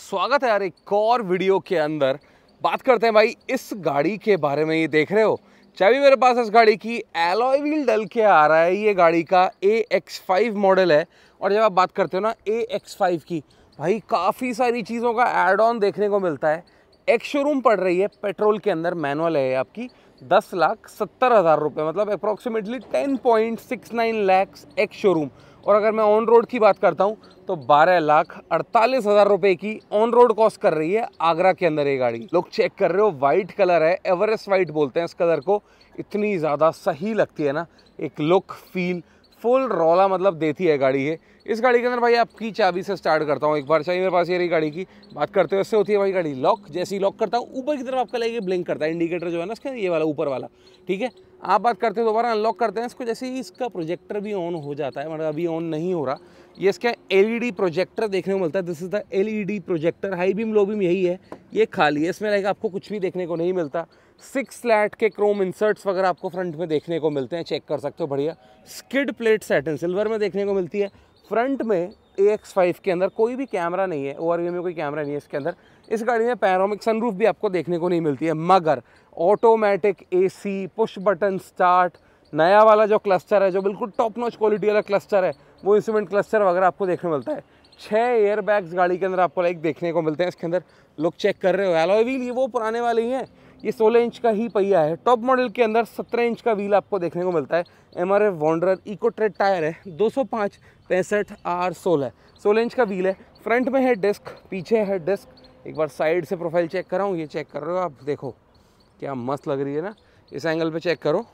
स्वागत है यार एक और वीडियो के अंदर बात करते हैं भाई इस गाड़ी के बारे में ये देख रहे हो भी मेरे पास इस गाड़ी की एलॉय व्हील डल के आ रहा है ये गाड़ी का ए एक्स फाइव मॉडल है और जब आप बात करते हो ना ए एक्स फाइव की भाई काफ़ी सारी चीज़ों का एड ऑन देखने को मिलता है एक शोरूम पड़ रही है पेट्रोल के अंदर मैनुअल है आपकी दस लाख सत्तर हज़ार रुपये मतलब approximately ten point six nine lakhs एक शोरूम और अगर मैं ऑन रोड की बात करता हूँ तो बारह लाख अड़तालीस हज़ार रुपये की ऑन रोड कॉस्ट कर रही है आगरा के अंदर ये गाड़ी लोग चेक कर रहे हो वाइट कलर है एवरेस्ट वाइट बोलते हैं इस कलर को इतनी ज़्यादा सही लगती है ना एक लुक फील फुल रोला मतलब देती है गाड़ी है इस गाड़ी के अंदर भाई आपकी चाबी से स्टार्ट करता हूँ एक बार चाहिए मेरे पास ये रही गाड़ी की बात करते हुए उससे होती है भाई गाड़ी लॉक जैसे ही लॉक करता हूँ ऊपर की तरफ आपका लगे ब्लिंक करता है इंडिकेटर जो है ना इसका ये वाला ऊपर वाला ठीक है आप बात करते हैं दोबारा अनलॉक करते हैं इसको जैसे ही इसका प्रोजेक्टर भी ऑन हो जाता है मतलब अभी ऑन नहीं हो रहा ये इसका एल प्रोजेक्टर e देखने को मिलता है this is the L projector high beam low beam यही है ये खाली है इसमें लाइक आपको कुछ भी देखने को नहीं मिलता सिक्स लैट के क्रोम इंसर्ट्स वगैरह आपको फ्रंट में देखने को मिलते हैं चेक कर सकते हो बढ़िया skid plate set in silver में देखने को मिलती है फ्रंट में ए एक्स फाइव के अंदर कोई भी कैमरा नहीं है ओ में कोई कैमरा नहीं है इसके अंदर इस गाड़ी में पैरामिक सनरूफ भी आपको देखने को नहीं मिलती है मगर ऑटोमेटिक सी पुश बटन स्टार्ट नया वाला जो क्लस्टर है जो बिल्कुल टॉप नॉच क्वालिटी वाला क्लस्टर है वो इंस्ट्रूमेंट क्लस्टर वगैरह आपको देखने मिलता है छः एयर बैग्स गाड़ी के अंदर आपको लाइक देखने को मिलते हैं इसके अंदर लोग चेक कर रहे हो एलोवील ये वो पुराने वाले ही हैं ये 16 इंच का ही पहिया है टॉप मॉडल के अंदर 17 इंच का व्हील आपको देखने को मिलता है M R F wonder eco tread tyre है 205 पैंसठ आर सोलह सोलह इंच का व्हील है फ्रंट में है डिस्क पीछे है डिस्क एक बार साइड से प्रोफाइल चेक कराऊँ ये चेक कर रहे हो आप देखो क्या मस्त लग रही है ना इस एंगल पर चेक करो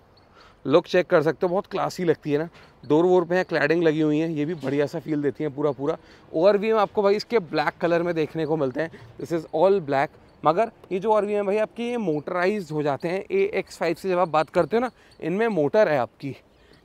लुक चेक कर सकते हो बहुत क्लासी लगती है ना डोर वोर पे है क्लैडिंग लगी हुई है ये भी बढ़िया सा फील देती है पूरा पूरा ओवर में आपको भाई इसके ब्लैक कलर में देखने को मिलते हैं दिस इज़ ऑल ब्लैक मगर ये जो आर है भाई आपकी ये मोटराइज हो जाते हैं ए एक्स फाइव से जब आप बात करते हो ना इनमें मोटर है आपकी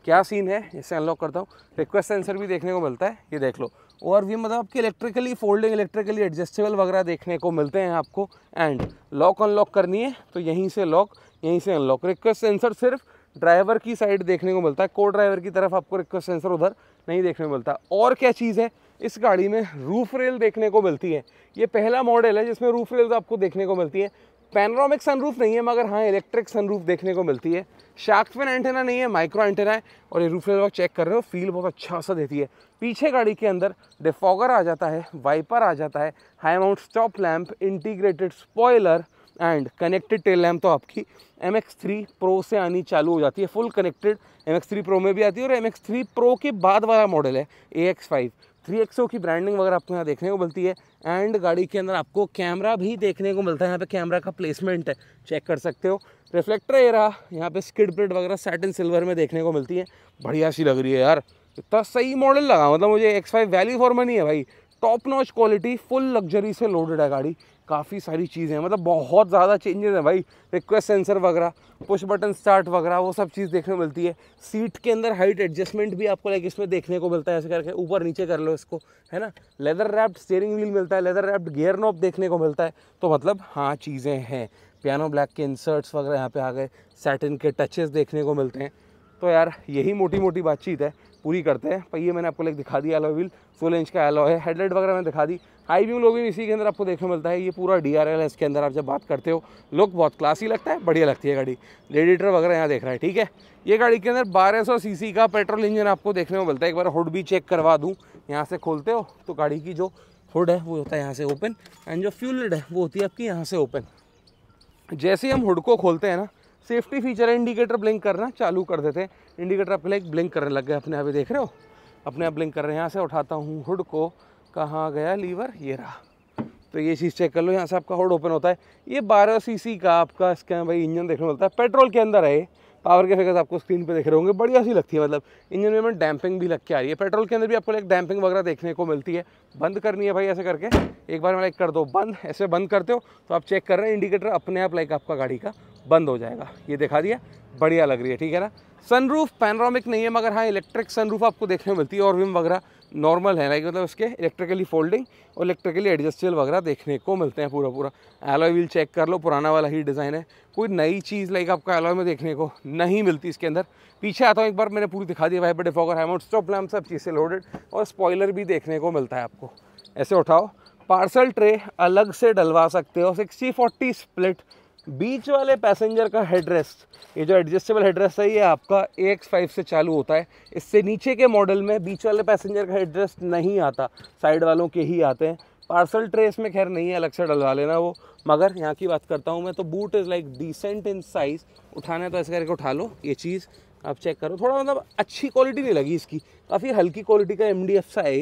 क्या सीन है इसे अनलॉक करता हूँ रिक्वेस्ट सेंसर भी देखने को मिलता है ये देख लो और भी मतलब आपके इलेक्ट्रिकली फोल्डिंग इलेक्ट्रिकली एडजस्टेबल वगैरह देखने को मिलते हैं आपको एंड लॉक अनलॉक करनी है तो यहीं से लॉक यहीं से अनलॉक रिक्वेस्ट सेंसर सिर्फ ड्राइवर की साइड देखने को मिलता है को ड्राइवर की तरफ आपको रिक्वेस्ट सेंसर उधर नहीं देखने को मिलता और क्या चीज़ है इस गाड़ी में रूफ रेल देखने को मिलती है ये पहला मॉडल है जिसमें रूफ रेल आपको देखने को मिलती है पैनोरामिक सनरूफ नहीं है मगर हाँ इलेक्ट्रिक सनरूफ देखने को मिलती है शार्क फिन एंटेना नहीं है माइक्रो एंटेना है और ये रूफ रेल आप चेक कर रहे हो फील बहुत अच्छा सा देती है पीछे गाड़ी के अंदर डिफॉगर आ जाता है वाइपर आ जाता है high mount stop lamp integrated spoiler and connected tail lamp तो आपकी एम एक्स थ्री प्रो से आनी चालू हो जाती है full connected M X three pro में भी आती है और एम एक्स थ्री प्रो के बाद वाला मॉडल है ए एक्स फाइव थ्री की ब्रांडिंग वगैरह आपको यहाँ देखने को मिलती है एंड गाड़ी के अंदर आपको कैमरा भी देखने को मिलता है यहाँ पे कैमरा का प्लेसमेंट है चेक कर सकते हो रिफ्लेक्टर ये रहा यहाँ पे स्किड प्लेट वगैरह सेट एंड सिल्वर में देखने को मिलती है बढ़िया सी लग रही है यार इतना सही मॉडल लगा मतलब मुझे X five value for money है भाई top notch quality full luxury से लोडेड है गाड़ी काफ़ी सारी चीज़ें हैं मतलब बहुत ज़्यादा चेंजेस हैं भाई रिक्वेस्ट सेंसर वगैरह पुश बटन स्टार्ट वगैरह वो सब चीज़ देखने को मिलती है सीट के अंदर हाइट एडजस्टमेंट भी आपको लाइक इसमें देखने को मिलता है ऐसे करके ऊपर नीचे कर लो इसको है ना लेदर रैप्ड स्टेयरिंग व्हील मिलता है लेदर रैप्ड गियर नॉब देखने को मिलता है तो मतलब हाँ चीज़ें हैं पियानो ब्लैक के इंसर्ट्स वगैरह यहाँ पे आ गए सैटिन के टचेस देखने को मिलते हैं तो यार यही मोटी मोटी बातचीत है पूरी करते हैं पर मैंने आपको लाइक दिखा दी एलो व्हील सोलह इंच का एलो है हेडलाइट वगैरह मैंने दिखा दी हाई बीम लो बीम इसी के अंदर आपको देखने मिलता है ये पूरा डी आर एल है इसके अंदर आप जब बात करते हो लुक बहुत क्लासी लगता है बढ़िया लगती है गाड़ी रेडिएटर वगैरह यहाँ देख रहा है ठीक है ये गाड़ी के अंदर सी सीसी का पेट्रोल इंजन आपको देखने को मिलता है एक बार हुड भी चेक करवा दूँ यहाँ से खोलते हो तो गाड़ी की जो हुड है वो होता है यहाँ से ओपन एंड जो फ्यूल है वो होती है आपकी यहाँ से ओपन जैसे ही हम हुड को खोलते हैं ना सेफ्टी फीचर है इंडिकेटर ब्लिंक करना चालू कर देते हैं इंडिकेटर अपने ब्लिंक करने लग गए अपने आप देख रहे हो अपने आप ब्लिंक कर रहे हैं यहाँ से उठाता हूँ हुड को कहाँ गया लीवर ये रहा तो ये चीज़ चेक कर लो यहाँ से आपका हुड ओपन होता है ये बारह सी का आपका इसका भाई इंजन देखने मिलता है पेट्रोल के अंदर है पावर के फिगर्स आपको स्क्रीन पे देख रहे होंगे बढ़िया सी लगती है मतलब इंजन में डैम्पिंग भी लग के आ रही है पेट्रोल के अंदर भी आपको एक डैम्पिंग वगैरह देखने को मिलती है बंद करनी है भाई ऐसे करके एक बार मैं लाइक कर दो बंद ऐसे बंद करते हो तो आप चेक कर रहे हैं इंडिकेटर अपने आप लाइक आपका गाड़ी का बंद हो जाएगा ये दिखा दिया बढ़िया लग रही है ठीक है ना सनरूफ पैनरामिक नहीं है मगर हाँ इलेक्ट्रिक सनरूफ आपको देखने में मिलती है और विम वगैरह नॉर्मल है लाइक मतलब उसके इलेक्ट्रिकली फोल्डिंग और इलेक्ट्रिकली एडजस्टेबल वगैरह देखने को मिलते हैं पूरा पूरा एलॉय व्हील चेक कर लो पुराना वाला ही डिज़ाइन है कोई नई चीज़ लाइक आपको एलॉय में देखने को नहीं मिलती इसके अंदर पीछे आता हूँ एक बार मैंने पूरी दिखा दी wiper defogger high mount stop lamp सब चीज़ से लोडेड और स्पॉयलर भी देखने को मिलता है आपको ऐसे उठाओ पार्सल ट्रे अलग से डलवा सकते हो सिक्सटी फोर्टी स्प्लिट बीच वाले पैसेंजर का हेडरेस्ट ये जो एडजस्टेबल हेडरेस्ट है ये आपका ए एक्स फाइव से चालू होता है इससे नीचे के मॉडल में बीच वाले पैसेंजर का हेडरेस्ट नहीं आता साइड वालों के ही आते हैं पार्सल ट्रेस में खैर नहीं है अलग से डलवा लेना वो मगर यहाँ की बात करता हूँ मैं तो boot is like decent in size उठाना तो ऐसे करके उठा लो ये चीज़ आप चेक करो थोड़ा मतलब अच्छी क्वालिटी नहीं लगी इसकी काफ़ी हल्की क्वालिटी का एम डी एफ सा है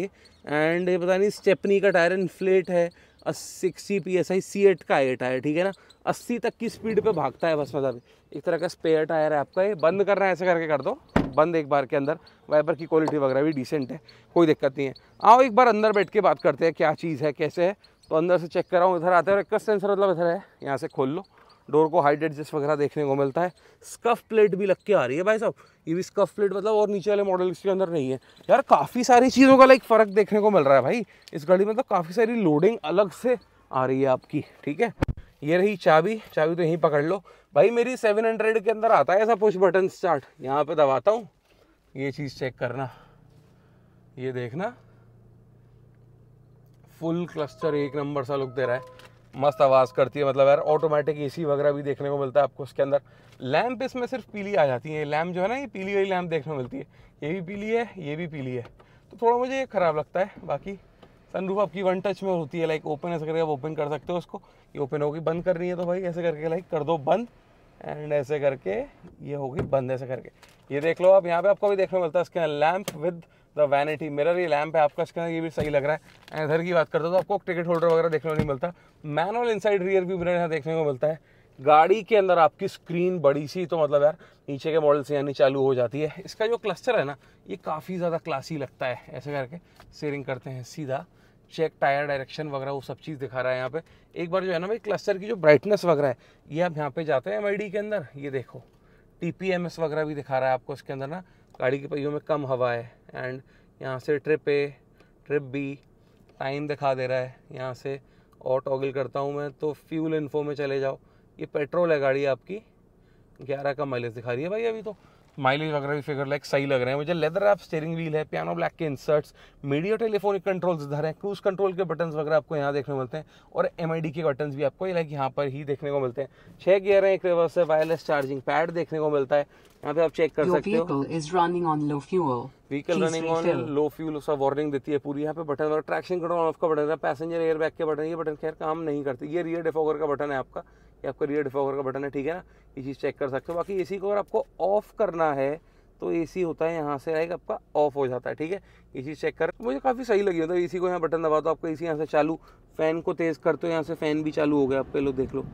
एंड ये पता नहीं स्टेपनी का टायर इन्फ्लेट है सिक्सटी पी एस आई सी एट का एयर टायर ठीक है ना अस्सी तक की स्पीड पे भागता है बस मतलब एक तरह का स्पेयर टायर है आपका ये बंद करना है ऐसे करके कर दो बंद एक बार के अंदर वाइपर की क्वालिटी वगैरह भी डिसेंट है कोई दिक्कत नहीं है आओ एक बार अंदर बैठ के बात करते हैं क्या चीज़ है कैसे है तो अंदर से चेक कराऊँ इधर आते हैं और एक सेंसर मतलब इधर है यहाँ से खोल लो डोर को हाइट एडजस्ट वगैरह देखने को मिलता है स्कफ प्लेट भी लग के आ रही है भाई साहब ये भी स्कफ प्लेट मतलब और नीचे वाले मॉडल के अंदर नहीं है यार काफ़ी सारी चीज़ों का लाइक फ़र्क देखने को मिल रहा है भाई इस गाड़ी में तो मतलब काफ़ी सारी लोडिंग अलग से आ रही है आपकी ठीक है ये रही चाबी चाबी तो यहीं पकड़ लो भाई मेरी सेवन हंड्रेड के अंदर आता है ऐसा पुश बटन स्टार्ट यहाँ पे दबाता हूँ ये चीज़ चेक करना ये देखना फुल क्लस्टर एक नंबर सा लुक दे रहा है मस्त आवाज़ करती है मतलब यार ऑटोमेटिक एसी वगैरह भी देखने को मिलता है आपको उसके अंदर लैम्प इसमें सिर्फ पीली आ जाती है लैम्प जो है ना ये पीली वाली लैम्प देखने को मिलती है ये भी पीली है ये भी पीली है तो थोड़ा मुझे ये ख़राब लगता है बाकी सनरूफ आपकी वन टच में होती है लाइक ओपन ऐसे करके आप ओपन कर सकते हो उसको ये ओपन होगी बंद कर रही है तो भाई ऐसे करके लाइक कर दो बंद एंड ऐसे करके ये होगी बंद ऐसे करके ये देख लो आप यहाँ पे आपको भी देखने को मिलता है इसके lamp with the vanity mirror ये लैम्प है आपका इसका ये भी सही लग रहा है इधर की बात करते हो तो आपको टिकट होल्डर वगैरह देखने को नहीं मिलता manual inside rear view mirror यहाँ देखने को मिलता है गाड़ी के अंदर आपकी स्क्रीन बड़ी सी तो मतलब यार नीचे के मॉडल से यानी चालू हो जाती है इसका जो क्लस्टर है ना ये काफ़ी ज़्यादा क्लासी लगता है ऐसे करके सेयरिंग करते हैं सीधा चेक टायर डायरेक्शन वगैरह वो सब चीज़ दिखा रहा है यहाँ पे एक बार जो है ना भाई क्लस्टर की जो ब्राइटनेस वगैरह है ये आप यहाँ पे जाते हैं एम के अंदर ये देखो टी वगैरह भी दिखा रहा है आपको इसके अंदर ना गाड़ी के पहियों में कम हवा है एंड यहाँ से trip A trip B time दिखा दे रहा है यहाँ से और टॉगल करता हूँ मैं तो फ्यूल इन्फो में चले जाओ ये पेट्रोल है गाड़ी आपकी ग्यारह का माइलेज दिखा रही है भाई अभी तो माइलेज वगैरह भी फिगर लाइक सही लग रहे हैं मुझे लेदर ऐप स्टेयरिंग व्हील है पियानो ब्लैक के इंसर्ट्स मीडिया टेलीफोनिक कंट्रोल्स इधर हैं क्रूज कंट्रोल के बटन वगैरह आपको यहाँ देखने को मिलते हैं और एम के बटन भी आपको लाइक यहाँ पर ही देखने को मिलते हैं छह गियर है एक रिवर्स से वायरलेस चार्जिंग पैड देखने को मिलता है यहाँ पे आप चेक कर सकते हो is running on low fuel vehicle running on low fuel उसका वार्निंग देती है पूरी यहाँ पे बटन और ट्रैक्शन कंट्रोल ऑफ का बटन है पैसेंजर एयरबैग के बटन ये बटन खैर काम नहीं करती ये रियर डिफोगर का बटन है आपका कि आपका रियर डिफॉगर का बटन है ठीक है ना ये चीज़ चेक कर सकते हो बाकी एसी को अगर आपको ऑफ़ करना है तो एसी होता है यहाँ से आएगा आपका ऑफ हो जाता है ठीक है ये चीज़ चेक कर मुझे काफ़ी सही लगी है मतलब एसी को यहाँ बटन दबाओ तो आपका एसी यहाँ से चालू फ़ैन को तेज़ कर तो यहाँ से फ़ैन भी चालू हो गया आप लो देख लो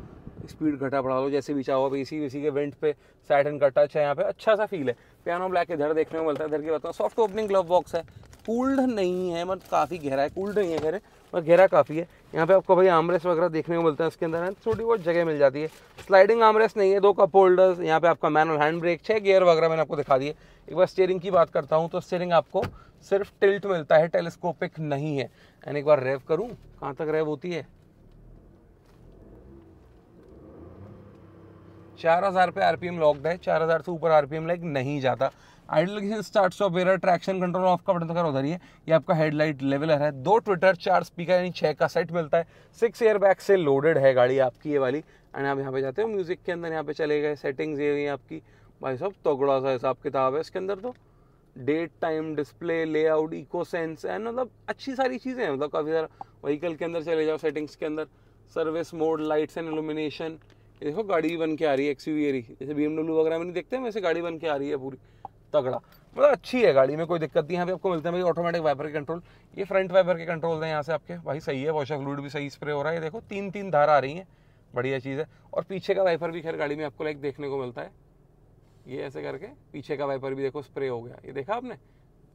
स्पीड घटा बढ़ा लो जैसे भी चाहो आप ए सी के वेंट पे सैटन का टच है यहाँ पे अच्छा सा फील है पियानो ब्लैक इधर देखने को मिलता है इधर की बताओ सॉफ्ट ओपनिंग ग्लव बॉक्स है कूल्ड नहीं है मतलब काफ़ी गहरा है कूल्ड नहीं है गहरे पर गहरा काफ़ी है यहाँ पे आपको भाई आमरेस वगैरह देखने को मिलता है उसके अंदर छोटी बहुत जगह मिल जाती है स्लाइडिंग आमरेस नहीं है दो कप होल्डर्स यहाँ पे आपका मैनुअल हैंड ब्रेक छः गियर वगैरह मैंने आपको दिखा दिए एक बार स्टेयरिंग की बात करता हूँ तो स्टेयरिंग आपको सिर्फ टिल्ट मिलता है टेलीस्कोपिक नहीं है एंड एक बार रेव करूँ कहाँ तक रेव होती है चार हज़ार पे आरपीएम लॉक्ड है चार हज़ार से ऊपर आरपीएम लाइक नहीं जाता idle start stop where traction control off का बटन तो उधर ही है ये आपका हेडलाइट लेवलर है दो ट्विटर चार स्पीकर यानी छः का सेट मिलता है सिक्स एयर बैग से लोडेड है गाड़ी आपकी ये वाली एंड आप यहाँ पे जाते हो म्यूजिक के अंदर यहाँ पे चले गए सेटिंग्स ये हुई आपकी भाई साहब तगड़ा सा हिसाब किताब है इसके अंदर तो date time display layout eco sense and मतलब अच्छी सारी चीज़ें हैं मतलब काफ़ी सारा व्हीकल के अंदर चले जाओ सेटिंग्स के अंदर service mode lights and illumination ये देखो गाड़ी बन के आ रही है एक्स यू जैसे बी वगैरह में नहीं देखते हैं वैसे गाड़ी बन के आ रही है पूरी तगड़ा मतलब अच्छी है गाड़ी में कोई दिक्कत नहीं यहाँ पे आपको मिलते हैं भाई ऑटोमेटिक वाइपर के कंट्रोल ये फ्रंट वाइपर के कंट्रोल हैं यहाँ से आपके भाई सही है वॉशर फ्लूड भी सही स्प्रे हो रहा है देखो तीन तीन धार आ रही है बढ़िया चीज़ है और पीछे का वाइपर भी खैर गाड़ी में आपको लाइक देखने को मिलता है ये ऐसे करके पीछे का वाइपर भी देखो स्प्रे हो गया ये देखा आपने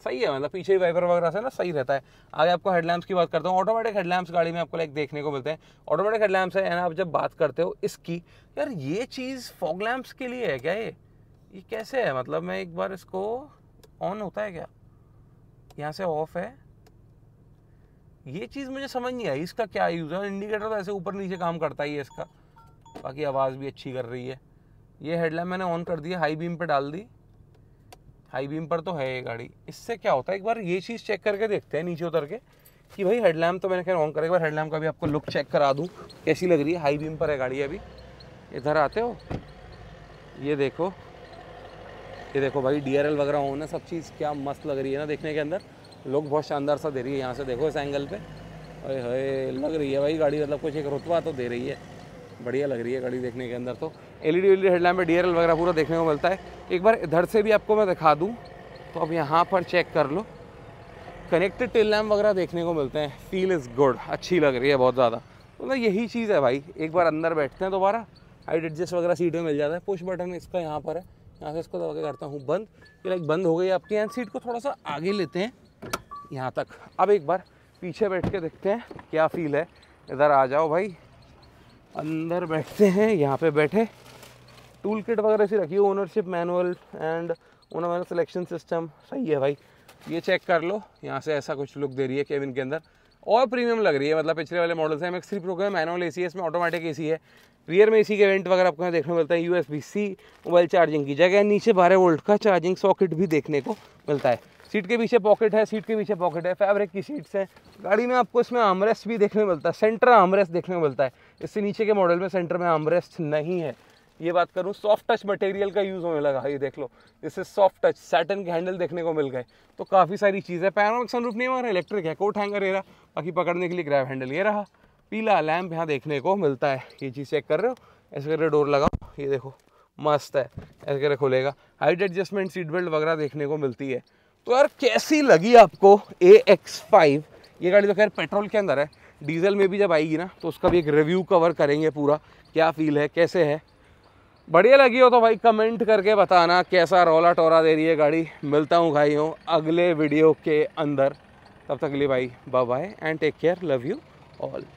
सही है मतलब पीछे वाइपर वगैरह से ना सही रहता है आगे आपको हेडलैम्प्स की बात करता हूँ ऑटोमेटिक हेडलैम्प्स गाड़ी में आपको लाइक देखने को मिलते हैं ऑटोमेटिक हेडलैम्प्स है ना आप जब बात करते हो इसकी यार ये चीज़ फॉग लैम्प्स के लिए है क्या ये ये कैसे है मतलब मैं एक बार इसको ऑन होता है क्या यहाँ से ऑफ है ये चीज़ मुझे समझ नहीं आई इसका क्या यूज़ है इंडिकेटर तो ऐसे ऊपर नीचे काम करता ही है इसका बाकी आवाज़ भी अच्छी कर रही है ये हेडलैम्प मैंने ऑन कर दिया हाई बीम पर डाल दी हाई बीम पर तो है ये गाड़ी इससे क्या होता है एक बार ये चीज़ चेक करके देखते हैं नीचे उतर के कि भाई हेडलैम्प तो मैंने खैर ऑन करा एक बार हेडलैम्प का भी आपको लुक चेक करा दूँ कैसी लग रही है हाई बीम पर है गाड़ी अभी इधर आते हो ये देखो ये देखो भाई डी वगैरह हो ना सब चीज़ क्या मस्त लग रही है ना देखने के अंदर लोग बहुत शानदार सा दे रही है यहाँ से देखो इस एंगल पे अरे हरे लग रही है भाई गाड़ी मतलब कुछ एक रुतबा तो दे रही है बढ़िया लग रही है गाड़ी देखने के अंदर तो एल ई डी हेडलाइट में डी वगैरह पूरा देखने को मिलता है एक बार इधर से भी आपको मैं दिखा दूँ तो आप यहाँ पर चेक कर लो कनेक्टेड टेल लैम्प वगैरह देखने को मिलते हैं फील इज़ गुड अच्छी लग रही है बहुत ज़्यादा मतलब तो यही चीज़ है भाई एक बार अंदर बैठते हैं दोबारा हाइट एडजस्ट वगैरह सीट में मिल जाता है पुश बटन इसका यहाँ पर है यहाँ से इसको दबा के करता हूँ बंद ये लाइक बंद हो गई आपकी एंड सीट को थोड़ा सा आगे लेते हैं यहाँ तक अब एक बार पीछे बैठ के देखते हैं क्या फील है इधर आ जाओ भाई अंदर बैठते हैं यहाँ पे बैठे टूल किट वगैरह ऐसी रखी हो ownership manual and owner selection system सही है भाई ये चेक कर लो यहाँ से ऐसा कुछ लुक दे रही है केबिन के अंदर और प्रीमियम लग रही है मतलब पिछले वाले मॉडल्स हैं एक्स थ्री प्रो का मैनुअल ए सी है इसमें ऑटोमेटिक ए सी है रियर में ए सी के इवेंट वगैरह आपको यहाँ देखने को मिलता है U S B C mobile charging की जगह नीचे बारह वोल्ट का चार्जिंग सॉकेट भी देखने को मिलता है सीट के पीछे पॉकेट है सीट के पीछे पॉकेट है फैब्रिक की सीट्स हैं गाड़ी में आपको इसमें आमरेस्ट भी देखने को मिलता है सेंटर आमरेस्ट देखने को मिलता है इससे नीचे के मॉडल में सेंटर में आमरेस्ट नहीं है ये बात करूँ सॉफ्ट टच मटेरियल का यूज़ होने लगा ये देख लो जैसे सॉफ्ट टच सैटन के हैंडल देखने को मिल गए तो काफ़ी सारी चीज़ें पैनोमिक सनरूफ नहीं मारा इलेक्ट्रिक है कोट हैंगर ये रहा बाकी पकड़ने के लिए ग्रैब हैंडल ये रहा पीला लैम्प यहाँ देखने को मिलता है ये चीज़ चेक कर रहे हो ऐसे करके डोर लगाओ ये देखो मस्त है ऐसे करके खोलेगा हाइट एडजस्टमेंट सीट बेल्ट वगैरह देखने को मिलती है तो यार कैसी लगी आपको ए एक्स फाइव ये गाड़ी तो खैर पेट्रोल के अंदर है डीजल में भी जब आएगी ना तो उसका भी एक रिव्यू कवर करेंगे पूरा क्या फील है कैसे है बढ़िया लगी हो तो भाई कमेंट करके बताना कैसा रोला टोरा दे रही है गाड़ी मिलता हूँ भाइयों अगले वीडियो के अंदर तब तक लिए भाई bye bye and take care love you all